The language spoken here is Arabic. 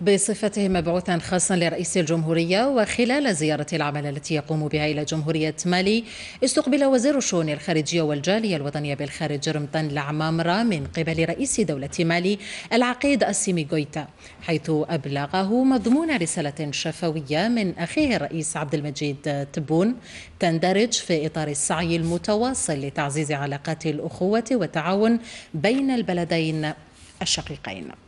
بصفته مبعوثا خاصا لرئيس الجمهورية وخلال زيارة العمل التي يقوم بها إلى جمهورية مالي استقبل وزير الشؤون الخارجية والجالية الوطنية بالخارج رمطان العمامرة من قبل رئيس دولة مالي العقيد السيمي غويتا حيث أبلغه مضمون رسالة شفوية من أخيه الرئيس عبد المجيد تبون تندرج في إطار السعي المتواصل لتعزيز علاقات الأخوة والتعاون بين البلدين الشقيقين